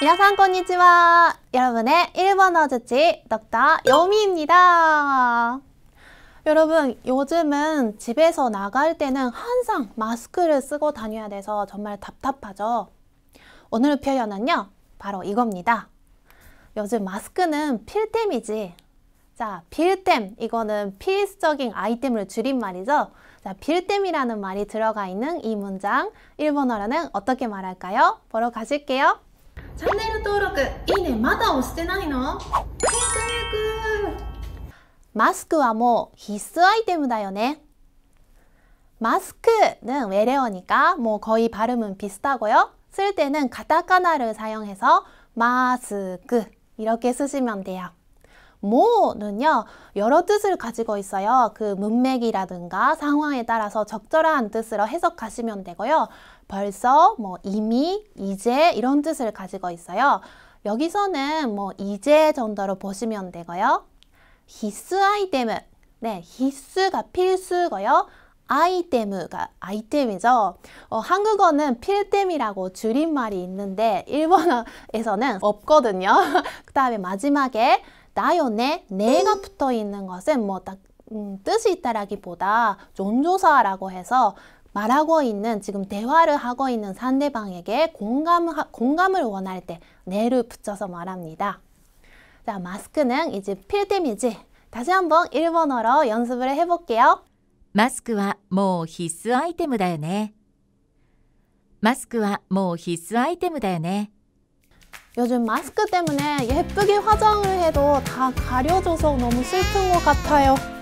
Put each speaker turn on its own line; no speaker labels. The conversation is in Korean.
皆さんこんにちは. 여러분의 일본어 주치 덕다 여미입니다. 여러분 요즘은 집에서 나갈 때는 항상 마스크를 쓰고 다녀야 돼서 정말 답답하죠? 오늘 표현은요 바로 이겁니다. 요즘 마스크는 필템이지. 자, 필템 이거는 필수적인 아이템을 줄인 말이죠. 자, 필템이라는 말이 들어가 있는 이 문장 일본어로는 어떻게 말할까요? 보러 가실게요. チャンネル登録いいねまだ押してないの早く早くマスクはもう必須アイテムだよね 마스크는 외래어니까 뭐 거의 발음은 비슷하고요. 쓸 때는 가타카나를 사용해서 마스크 이렇게 쓰시면 돼요. 모는요 여러 뜻을 가지고 있어요. 그 문맥이라든가 상황에 따라서 적절한 뜻으로 해석하시면 되고요. 벌써, 뭐 이미, 이제 이런 뜻을 가지고 있어요. 여기서는 뭐 이제 정도로 보시면 되고요. 히스 아이템은 네, 히스가 필수고요. 아이템가 아이템이죠. 어, 한국어는 필템이라고 줄임말이 있는데 일본어에서는 없거든요. 그 다음에 마지막에 나요네 내가 붙어 있는 것은 뭐 딱, 음, 뜻이 있다라기보다 존조사라고 해서 말하고 있는 지금 대화를 하고 있는 상대방에게 공감을, 공감을 원할 때 내를 붙여서 말합니다. 자, 마스크는 이제 필데미지. 다시 한번 일본어로 연습을 해볼게요. 마스크와 뭐 필수 아이템だよね. 마스크와 뭐 필수 아이템だよね. 요즘 마스크 때문에 예쁘게 화장을 해도 다 가려져서 너무 슬픈 것 같아요.